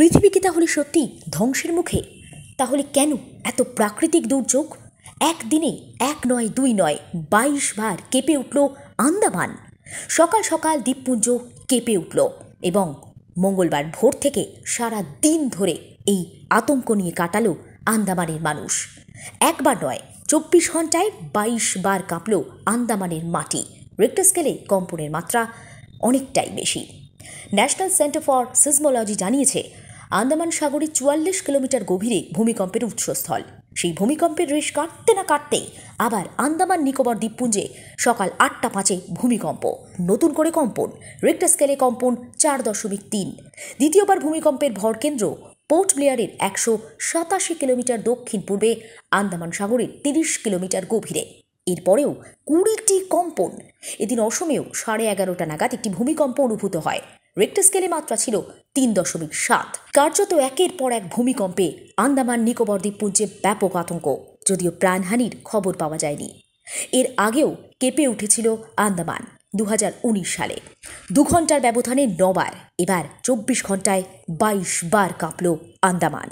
পৃথিবী কি তাহলে সত্যি ধ্বংসের মুখে তাহলে কেন এত প্রাকৃতিক দুর্যোগ একদিনে এক নয় দুই নয় বাইশ বার কেঁপে উঠল আন্দামান সকাল সকাল দ্বীপপুঞ্জ কেঁপে উঠল এবং মঙ্গলবার ভোর থেকে সারা দিন ধরে এই আতঙ্ক নিয়ে কাটালো আন্দামানের মানুষ একবার নয় চব্বিশ ঘন্টায় বাইশ বার কাঁপল আন্দামানের মাটি রেক্টর স্কেলে কম্পনের মাত্রা অনেকটাই বেশি ন্যাশনাল সেন্টার ফর সিজমোলজি জানিয়েছে আন্দামান সাগরে চুয়াল্লিশ কিলোমিটার গভীরে ভূমিকম্পের উৎসস্থল সেই ভূমিকম্পের রেশ কাটতে না কাটতেই আবার আন্দামান নিকোবর দ্বীপপুঞ্জে সকাল আটটা পাঁচে ভূমিকম্প নতুন করে কম্পন রেক্টা স্কেলে কম্পন চার দশমিক তিন দ্বিতীয়বার ভূমিকম্পের ভরকেন্দ্র পোর্ট ব্লেয়ারের একশো সাতাশি কিলোমিটার দক্ষিণ পূর্বে আন্দামান সাগরের তিরিশ কিলোমিটার গভীরে এরপরেও কুড়িটি কম্পন এদিন অসমেও সাড়ে এগারোটা নাগাদ একটি ভূমিকম্প অনুভূত হয় রেক্টার স্কেলে মাত্রা ছিল তিন দশমিক সাত কার্যত একের পর এক ভূমিকম্পে আন্দামান নিকোবর দ্বীপপুঞ্জে ব্যাপক আতঙ্ক যদিও প্রাণহানির খবর পাওয়া যায়নি এর আগেও কেঁপে উঠেছিল আন্দামান দু সালে দু ঘন্টার ব্যবধানে নবার এবার চব্বিশ ঘন্টায় বাইশ বার কাঁপল আন্দামান